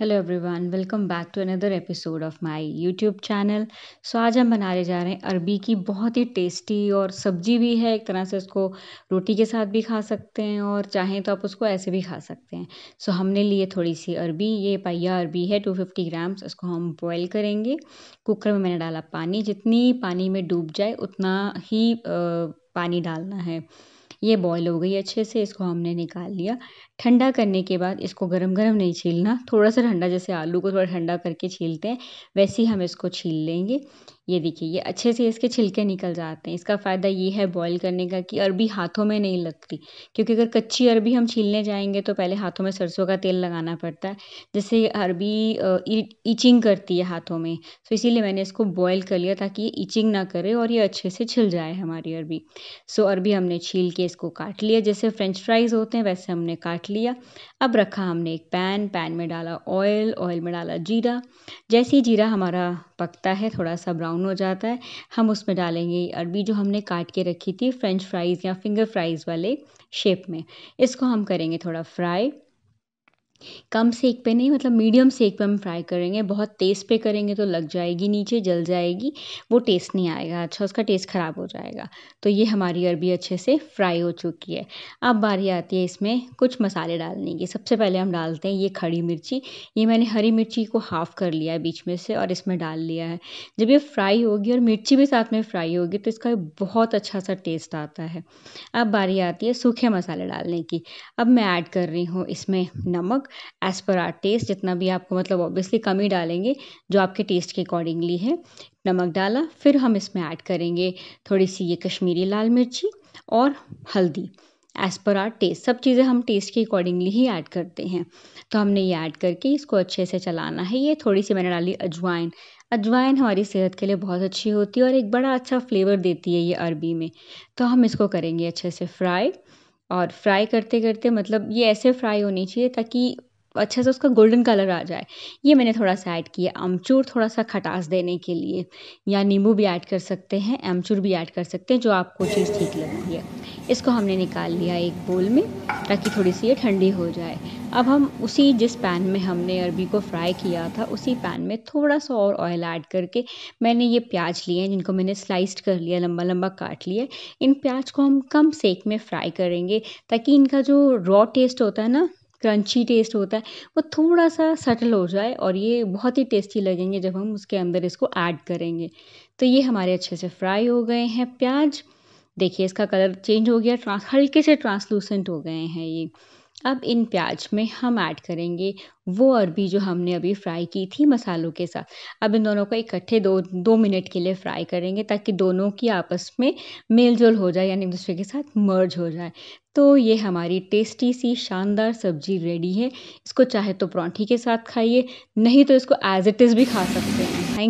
hello everyone welcome back to another episode of my YouTube channel so आज हम बनाने जा रहे हैं अरबी की बहुत ही टेस्टी और सब्जी भी है एक तरह से उसको रोटी के साथ भी खा सकते हैं और चाहें तो आप उसको ऐसे भी खा सकते हैं सो so, हमने लिए थोड़ी सी अरबी ये पहिया अरबी है 250 ग्राम्स उसको हम बॉयल करेंगे कुकर में मैंने डाला पानी जितनी पानी में डूब जाए उतना ही आ, पानी डालना है ये बॉयल हो गई अच्छे से इसको हमने निकाल लिया ठंडा करने के बाद इसको गरम गरम नहीं छीलना थोड़ा सा ठंडा जैसे आलू को थोड़ा ठंडा करके छीलते हैं वैसे ही हम इसको छील लेंगे ये देखिए ये अच्छे से इसके छिलके निकल जाते हैं इसका फ़ायदा ये है बॉईल करने का कि अरबी हाथों में नहीं लगती क्योंकि अगर कच्ची अरबी हम छीलने जाएंगे तो पहले हाथों में सरसों का तेल लगाना पड़ता है जिससे अरबी ईचिंग करती है हाथों में तो इसीलिए मैंने इसको बॉईल कर लिया ताकि ये ईचिंग ना करे और ये अच्छे से छिल जाए हमारी अरबी सो अरबी हमने छील के इसको काट लिया जैसे फ्रेंच फ्राइज़ होते हैं वैसे हमने काट लिया अब रखा हमने एक पैन पैन में डाला ऑयल ऑयल में डाला जीरा जैसे ही जीरा हमारा पकता है थोड़ा सा ब्राउन ब्राउन हो जाता है हम उसमें डालेंगे अरबी जो हमने काट के रखी थी फ्रेंच फ्राइज़ या फिंगर फ्राइज़ वाले शेप में इसको हम करेंगे थोड़ा फ्राई कम सेक पे नहीं मतलब मीडियम सेक पे हम फ्राई करेंगे बहुत तेज़ पे करेंगे तो लग जाएगी नीचे जल जाएगी वो टेस्ट नहीं आएगा अच्छा उसका टेस्ट ख़राब हो जाएगा तो ये हमारी अरबी अच्छे से फ्राई हो चुकी है अब बारी आती है इसमें कुछ मसाले डालने की सबसे पहले हम डालते हैं ये खड़ी मिर्ची ये मैंने हरी मिर्ची को हाफ़ कर लिया है बीच में से और इसमें डाल लिया है जब ये फ्राई होगी और मिर्ची भी साथ में फ्राई होगी तो इसका बहुत अच्छा सा टेस्ट आता है अब बारी आती है सूखे मसाले डालने की अब मैं ऐड कर रही हूँ इसमें नमक एज़ पर आर टेस्ट जितना भी आपको मतलब ऑब्वियसली कम ही डालेंगे जो आपके टेस्ट के अकॉर्डिंगली है नमक डाला फिर हम इसमें ऐड करेंगे थोड़ी सी ये कश्मीरी लाल मिर्ची और हल्दी एज़ पर आर टेस्ट सब चीज़ें हम टेस्ट के अकॉर्डिंगली ही ऐड करते हैं तो हमने ये ऐड करके इसको अच्छे से चलाना है ये थोड़ी सी मैंने डाली अजवाइन अजवाइन हमारी सेहत के लिए बहुत अच्छी होती है और एक बड़ा अच्छा फ्लेवर देती है ये अरबी में तो हम इसको करेंगे अच्छे से फ्राई और फ्राई करते करते मतलब ये ऐसे फ्राई होनी चाहिए ताकि अच्छे से उसका गोल्डन कलर आ जाए ये मैंने थोड़ा सा ऐड किया अमचूर थोड़ा सा खटास देने के लिए या नींबू भी ऐड कर सकते हैं अमचूर भी ऐड कर सकते हैं जो आपको चीज़ ठीक लगती है इसको हमने निकाल लिया एक बोल में ताकि थोड़ी सी ये ठंडी हो जाए अब हम उसी जिस पैन में हमने अरबी को फ्राई किया था उसी पैन में थोड़ा सा और ऑयल ऐड करके मैंने ये प्याज लिए हैं जिनको मैंने स्लाइस्ड कर लिया लंबा लंबा काट लिया इन प्याज को हम कम सेक में फ्राई करेंगे ताकि इनका जो रॉ टेस्ट होता है ना क्रंची टेस्ट होता है वो थोड़ा सा सटल हो जाए और ये बहुत ही टेस्टी लगेंगे जब हम उसके अंदर इसको ऐड करेंगे तो ये हमारे अच्छे से फ्राई हो गए हैं प्याज देखिए इसका कलर चेंज हो गया हल्के से ट्रांसलूसेंट हो गए हैं ये अब इन प्याज में हम ऐड करेंगे वो अरबी जो हमने अभी फ्राई की थी मसालों के साथ अब इन दोनों को इकट्ठे दो दो मिनट के लिए फ्राई करेंगे ताकि दोनों की आपस में मेल जोल हो जाए यानी एक दूसरे के साथ मर्ज हो जाए तो ये हमारी टेस्टी सी शानदार सब्जी रेडी है इसको चाहे तो परांठी के साथ खाइए नहीं तो इसको एज इट इज़ भी खा सकते हैं थैंक